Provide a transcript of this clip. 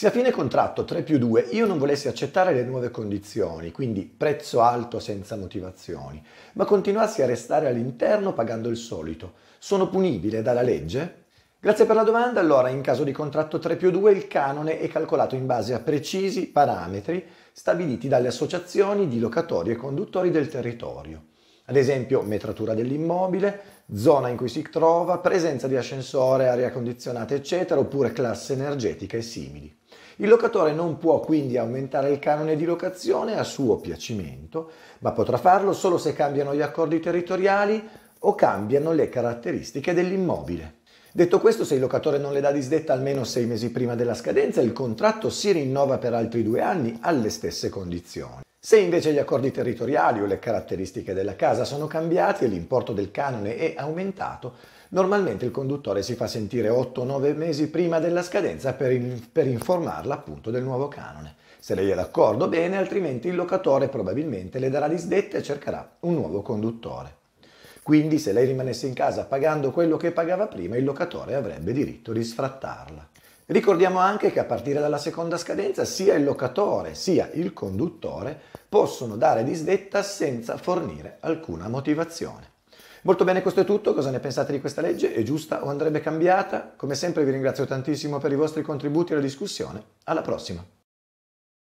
Se a fine contratto 3 più 2 io non volessi accettare le nuove condizioni, quindi prezzo alto senza motivazioni, ma continuassi a restare all'interno pagando il solito, sono punibile dalla legge? Grazie per la domanda. Allora, in caso di contratto 3 più 2 il canone è calcolato in base a precisi parametri stabiliti dalle associazioni di locatori e conduttori del territorio. Ad esempio, metratura dell'immobile, zona in cui si trova, presenza di ascensore, aria condizionata, eccetera, oppure classe energetica e simili. Il locatore non può quindi aumentare il canone di locazione a suo piacimento, ma potrà farlo solo se cambiano gli accordi territoriali o cambiano le caratteristiche dell'immobile. Detto questo, se il locatore non le dà disdetta almeno sei mesi prima della scadenza, il contratto si rinnova per altri due anni alle stesse condizioni. Se invece gli accordi territoriali o le caratteristiche della casa sono cambiati e l'importo del canone è aumentato, normalmente il conduttore si fa sentire 8-9 mesi prima della scadenza per, in, per, informarla appunto del nuovo canone. Se lei è d'accordo, bene, altrimenti il locatore probabilmente le darà disdette e cercherà un nuovo conduttore. Quindi se lei rimanesse in casa pagando quello che pagava prima, il locatore avrebbe diritto di sfrattarla. Ricordiamo anche che a partire dalla seconda scadenza sia il locatore sia il conduttore possono dare disdetta senza fornire alcuna motivazione. Molto bene, questo è tutto. Cosa ne pensate di questa legge? È giusta o andrebbe cambiata? Come sempre vi ringrazio tantissimo per i vostri contributi alla discussione. Alla prossima!